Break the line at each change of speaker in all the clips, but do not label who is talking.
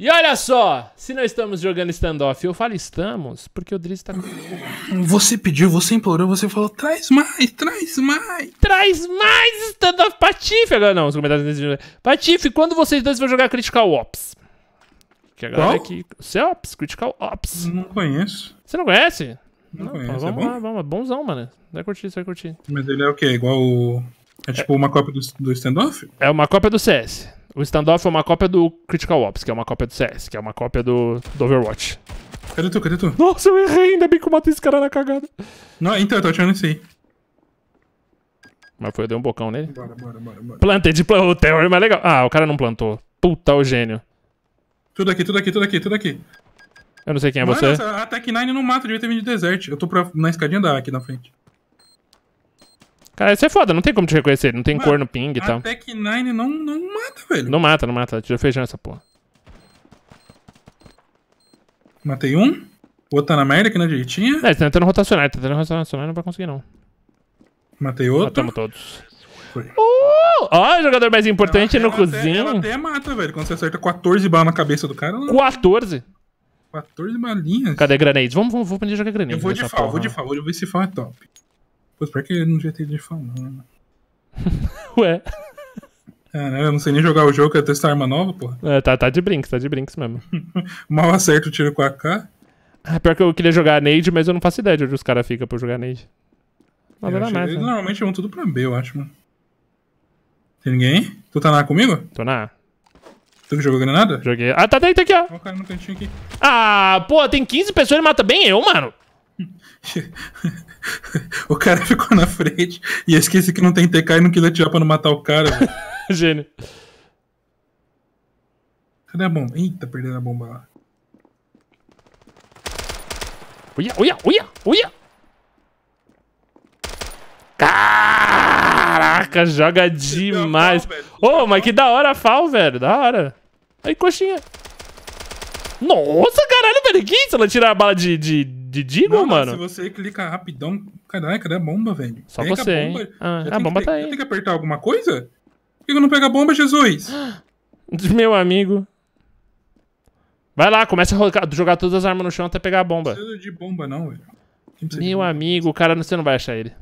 E olha só, se nós estamos jogando standoff, eu falo estamos, porque o Driz tá. Você pediu, você implorou, você falou, traz mais, traz mais. Traz mais standoff Patife! Agora não, os comentários jogo. É, Patife, quando vocês dois vão jogar Critical Ops? Que agora galera Qual? aqui. É Ops, Critical Ops. Não conheço. Você não conhece? Não, não conheço. É vamos é bom? lá, vamos é Bonzão, mano. Vai curtir, vai curtir. Mas ele é o quê? Igual o. É, é tipo uma cópia do, do standoff? É uma cópia do CS. O Standoff é uma cópia do Critical Ops, que é uma cópia do CS, que é uma cópia do, do Overwatch. Cadê tu? Cadê tu? Nossa, eu errei, ainda bem que eu matei esse cara na cagada. Não, então, eu tô achando isso aí. Mas foi, eu dei um bocão nele. Bora, bora, bora, bora. Planted, Terror, é mas legal. Ah, o cara não plantou. Puta, o gênio.
Tudo aqui, tudo aqui, tudo aqui, tudo aqui.
Eu não sei quem é Mano, você. Nossa,
a Tech 9 não mata, devia ter vindo de deserto. Eu tô pra, na escadinha da aqui na frente.
Cara, isso é foda, não tem como te reconhecer, não tem Mano, cor no ping e tal. A
Tech9 não, não
mata, velho. Não mata, não mata. Tira feijão essa porra. Matei um. O outro tá na merda aqui na né, direitinha. É, ele tá tentando rotacionar, tá tentando rotacionar, não vai conseguir não. Matei outro.
Matamos todos. Foi.
Uh! Ó, jogador mais importante ela, no cozinho. Até, ela até mata, velho. Quando você acerta 14 balas na cabeça do cara. Ela... 14? 14 balinhas. Cadê granades? Vamos, vamos, vamos aprender a jogar granades. Eu vou de fal, vou de fal,
vou ver se fal é top. Pois pior que ele não devia ter de falar, né?
Ué. né eu não sei nem jogar o jogo, quero testar arma nova, pô. É, tá, tá de brinks, tá de brinks mesmo. Mal acerto o tiro com a K. Ah, pior que eu queria jogar nade, mas eu não faço ideia de onde os caras ficam pra jogar nade. Mas eu, mais, né?
Normalmente vão tudo pra B, eu acho, mano.
Tem ninguém? Tu tá na A comigo? Tô na A. Tu que jogou granada? Joguei. Ah, tá, dentro tá, tá aqui, ó. Ó o cara no cantinho aqui. Ah, pô, tem 15 pessoas e ele mata bem eu, mano.
o cara ficou na frente e eu esqueci que não tem TK e não quis atirar pra não matar o cara. Gênio. Cadê a bomba? Eita, tá perdendo a bomba lá. Uia, uia, uia,
uia! Caraca, joga demais. Ô, oh, mas que da hora a FAL, velho. Da hora. Aí, coxinha. Nossa, caralho, velho. Que isso? Ela tira a bala de, de de Deagle, mano? Se
você clica rapidão. Caralho, cadê a bomba, velho? Só Pega você. Ah, é a bomba, hein? Ah, a bomba que, tá aí. Eu tenho que apertar
alguma coisa? Por que eu não pego a bomba, Jesus? Meu amigo. Vai lá, começa a jogar todas as armas no chão até pegar a bomba. Não
precisa de bomba, não, velho.
Meu amigo, cara, você não vai achar ele.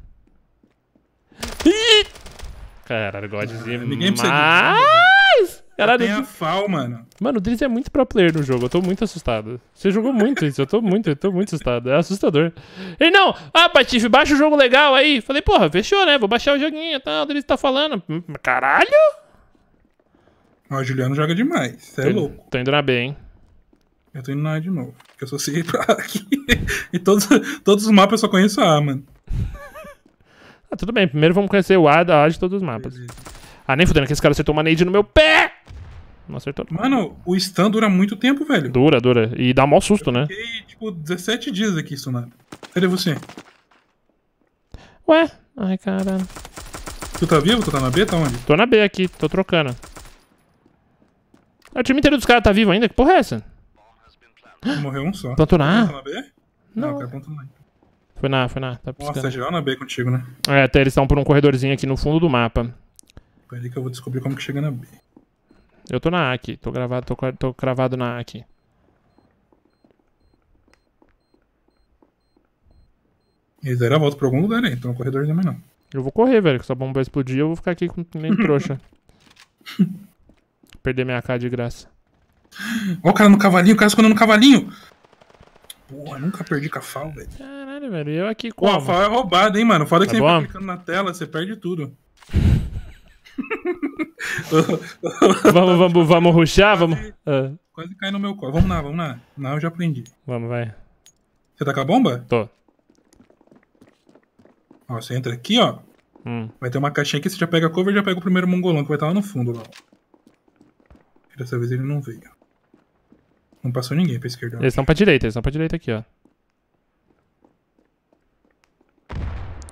Caralho, Godzinho. Ah, ninguém precisa de bomba, né? Caralho, tem a FAL, mano. Mano, o Drizzy é muito pro player no jogo. Eu tô muito assustado. Você jogou muito isso. Eu tô muito, eu tô muito assustado. É assustador. Ele, não! Ah, Patife, baixa o jogo legal aí. Falei, porra, fechou, né? Vou baixar o joguinho tá, O Drizzy tá falando. Caralho!
Ó, o Juliano joga demais. Você é louco. Tô indo na B, hein? Eu tô indo na A de novo. Porque eu só sei pra aqui. e todos, todos
os mapas eu só conheço a A, mano. ah, tudo bem. Primeiro vamos conhecer o A da A de todos os mapas. Beleza. Ah, nem fudendo que esse cara acertou uma nade no meu pé! Não acertou. Mano, o stun dura muito tempo, velho. Dura, dura. E dá mó susto, né? Fiquei, tipo,
17 dias aqui stunado.
Cadê você? Ué? Ai, cara. Tu tá vivo? Tu tá na B? Tá onde? Tô na B aqui, tô trocando. Ah, o time inteiro dos caras tá vivo ainda? Que porra é essa?
Morreu um só. Plantou na A? Tá na B? Não. Não, cara
Foi na A, foi na A. Tá Nossa, tá
geral é na B contigo, né?
É, até eles estão por um corredorzinho aqui no fundo do mapa. Peraí que eu vou descobrir como que chega na B. Eu tô na A aqui. Tô, gravado, tô, tô cravado na A aqui.
Eles deram a volta pra algum lugar aí. Né? Tô então, no corredor também não.
Eu vou correr, velho. Que essa bomba vai explodir, eu vou ficar aqui com nem trouxa. Perder minha AK de graça.
Ó o cara no cavalinho, o cara escondendo no cavalinho.
Porra, nunca perdi cafal, velho. Caralho,
velho. Eu aqui com. O cafal é
roubado, hein, mano. Foda tá que você fica clicando
na tela, você perde tudo.
vamos, vamos, vamos ruxar? Vamos...
Quase cai no meu colo. Vamos lá, vamos lá. Não, eu já aprendi.
Vamos, vai. Você tá com a bomba? Tô.
Ó, você entra aqui, ó. Hum. Vai ter uma caixinha aqui, você já pega a cover e já pega o primeiro mongolão que vai estar tá lá no fundo, lá. Dessa vez ele não veio. Não passou ninguém pra esquerda. Eles estão
pra direita, eles estão pra direita aqui, ó.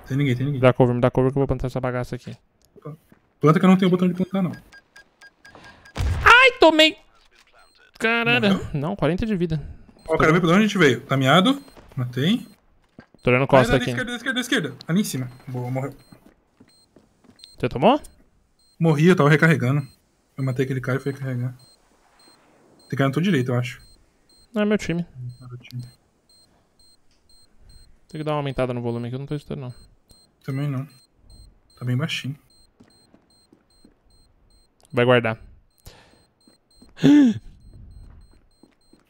Tem ninguém, tem ninguém. Me dá cover, me dá cover que eu vou plantar essa bagaça aqui. Planta que eu não tenho botão de plantar, não. Ai, tomei! Caralho. Não, 40 de vida.
Ó, oh, quero ver pra onde a gente veio. Caminhado. Matei. Tô olhando costa ah, aqui. esquerda, esquerda, esquerda. Ali em cima. Boa, morreu. Você tomou? Morri, eu tava recarregando. Eu matei aquele cara e fui recarregar. Tem cara
na tua direita, eu acho. É não, é meu time. Tem que dar uma aumentada no volume aqui, eu não tô escutando não. Também não. Tá bem baixinho. Vai guardar.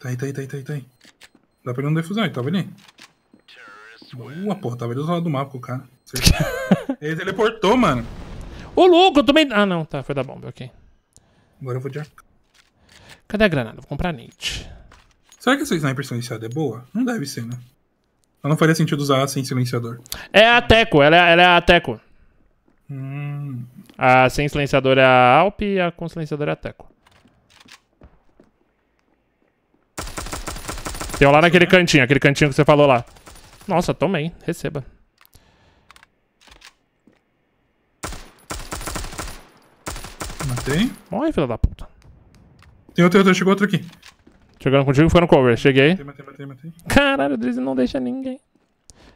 Tá aí, tá aí, tá aí, tá aí, tá aí. Dá pra ir no defusão, aí, tava ali. Boa, porra, tava ali do lado do mapa com o cara. ele teleportou, mano. Ô,
louco, eu tomei... Ah, não, tá, foi da bomba, ok. Agora eu vou de arco. Cadê a granada? Vou comprar Nate.
Será que essa sniper silenciada é boa? Não deve ser, né? Ela não faria sentido usar sem silenciador.
É a Teco, ela é, ela é a Teco. Hum. A sem é a Alp e a com é a Teco. Tem um lá naquele cantinho, aquele cantinho que você falou lá. Nossa, tomei. Receba. Matei. Morre, filha da puta. Tem outro, outro, chegou outro aqui. Chegando contigo foi no cover, cheguei. Matei, matei, matei, matei. Caralho, o Drizzy não deixa ninguém.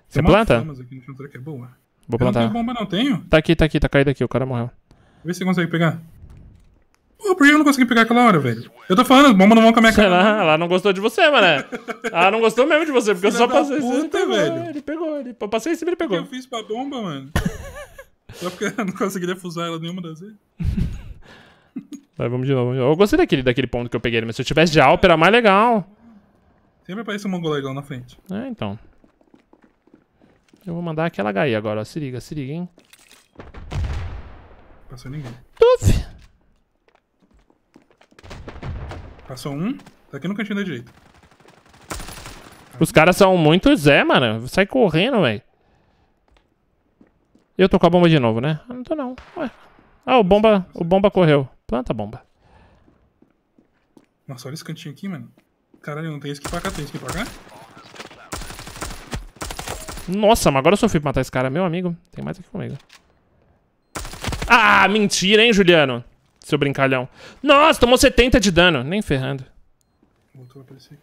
Você planta? Aqui, é boa. Vou plantar. Eu não tenho bomba, não tenho. Tá aqui, tá aqui, tá caído aqui. O cara morreu.
Vê se você consegue pegar. Pô, por que eu não consegui pegar aquela hora, velho? Eu tô falando, bomba não vão com a minha Sei cara. Lá,
ela não gostou de você, mané. ela não gostou mesmo de você, porque Filha eu só passei. Puta, ele pegou, velho.
Ele pegou, ele Eu passei em cima ele pegou. O que eu fiz pra bomba, mano? só porque eu não consegui defusar ela nenhuma das vezes.
Tá, vamos de novo. Eu gostei daquele, daquele ponto que eu peguei, né? mas se eu tivesse de Alper mais legal.
Sempre aparece um lá na frente.
É, então. Eu vou mandar aquela HI agora, ó. Se liga, se liga, hein? Passou ninguém. Tuf! Passou um.
Tá aqui no cantinho da direita.
Os caras são muito Zé, mano. Sai correndo, velho. Eu tô com a bomba de novo, né? Eu não tô não. Ué. Ah, o bomba, o bomba correu. Planta a bomba.
Nossa, olha esse cantinho aqui, mano. Caralho, não tem esse que pra cá, tem esse que pra cá?
Nossa, mas agora eu sofri pra matar esse cara, meu amigo. Tem mais aqui comigo. Ah, mentira, hein, Juliano? Seu brincalhão. Nossa, tomou 70 de dano. Nem ferrando.
Voltou a aqui.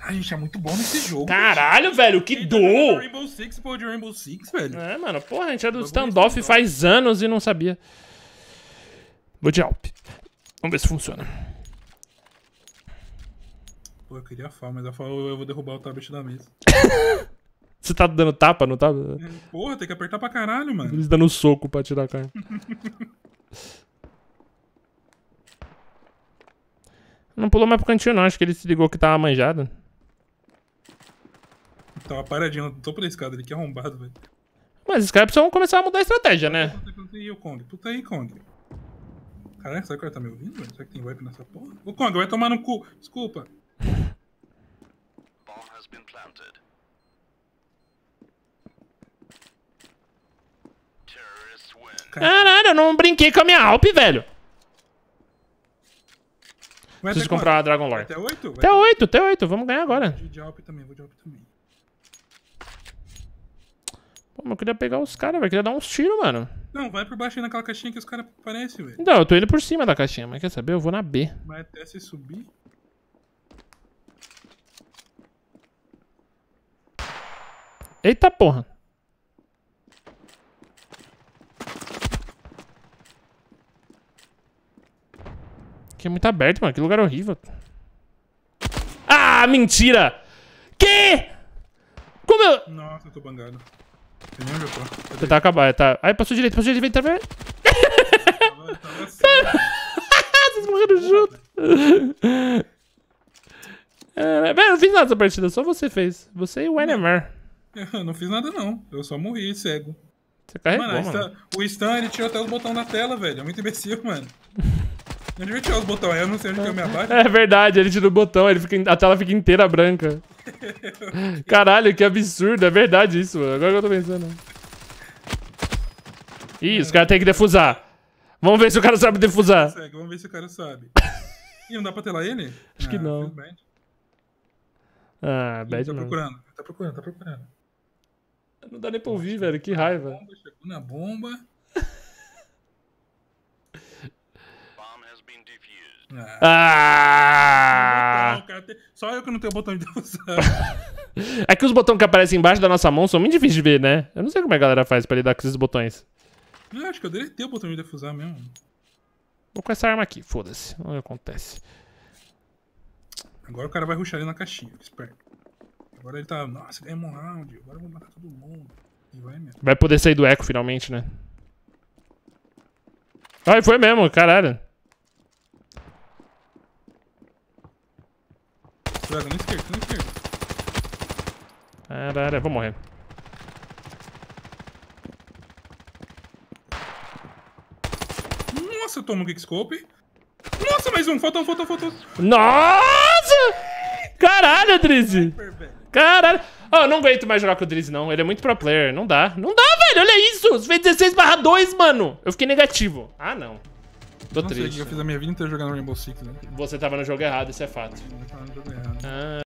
A gente é muito bom nesse jogo. Caralho, gente. velho, que tá dor!
Rainbow Six, pô, de Rainbow Six,
velho. É, mano, porra, a gente é do standoff faz anos e não sabia. Vou de Alp. Vamos ver se funciona.
Pô, eu queria falar, mas a eu vou derrubar o tablet da mesa.
Você tá dando tapa no tablet? É,
porra, tem que apertar pra caralho,
mano. Eles dando soco pra tirar a carne. não pulou mais pro cantinho não, acho que ele se ligou que tava manjado.
Tava paradinho, não tô da escada ali, que é arrombado, velho.
Mas os caras precisam começar a mudar a estratégia, né? Puta
o Kong? Tu aí, Kong. Caraca, será que o cara tá me ouvindo, velho? Será que tem wipe nessa porra? Ô, Kong, vai tomar no cu. Desculpa planted.
Caralho, eu não brinquei com a minha Alp, velho. Vai Preciso comprar quanto? a Dragon Lore. Até 8? Até 8, até 8. Vamos ganhar agora. Vou de
Alp também, vou de Alp também.
Pô, mas eu queria pegar os caras, velho. Queria dar uns tiros, mano.
Não, vai por baixo aí naquela caixinha que os caras aparecem, velho.
Não, eu tô indo por cima da caixinha, mas quer saber? Eu vou na B.
Vai até se subir.
Eita porra. Aqui é muito aberto, mano. Que lugar horrível. Ah, mentira! Que? Como eu...
Nossa, eu tô bangado.
Tem onde eu tô. Tentar tá, tá, acabar, é, tá. Aí passou direito, passou direito, vem, tá tava, tava Vocês morreram junto. É, eu não fiz nada dessa partida, só você fez. Você e o Enemar.
Eu não fiz nada não, eu só morri cego.
Você carregou, tá mano. mano.
o Stan, ele tirou até os botões da tela, velho. É muito imbecil, mano. Eu devia tirar os botões, eu não sei onde que eu me abaixo. É
verdade, ele tira o botão, ele fica, a tela fica inteira branca. Caralho, que absurdo, é verdade isso, mano. Agora que eu tô pensando. Ih, é. os caras têm que defusar. Vamos ver se o cara sabe defusar.
Consegue, vamos ver se o cara sabe. Ih, não dá pra telar ele? Acho ah, que não.
Ah, bad Ih, tá não. procurando,
tá procurando, tá procurando. Não dá nem pra ouvir, velho. Que raiva. Bomba, chegou na bomba.
Ah! ah!
Só eu que não tenho botão de
é que os botões que aparecem embaixo da nossa mão são muito difíceis de ver, né? Eu não sei como é a galera faz pra lidar com esses botões.
Eu acho que eu deveria ter o botão de defusar mesmo.
Vou com essa arma aqui, foda-se. Não acontece.
Agora o cara vai ruxar ali na caixinha, esperto. Agora ele tá, nossa, ganhamos um round, agora eu vou matar todo mundo.
E vai mesmo. Vai poder sair do eco finalmente, né? Ai, foi mesmo, caralho. Droga, na esquerda, na esquerda. Caralho, vou morrer.
Nossa, toma um Geekscope.
Nossa, mais um, falta faltou, falta falta Nossa! Caralho, Drizzy! Caralho. Oh, não aguento mais jogar com o Drizzy, não. Ele é muito pro player. Não dá. Não dá, velho. Olha isso. Fez 16 barra 2, mano. Eu fiquei negativo. Ah, não. Tô não triste. Sei, eu fiz a minha vida inteira jogando Rainbow Six, né? Você tava no jogo errado, isso é fato. Eu tava no jogo errado. Ah.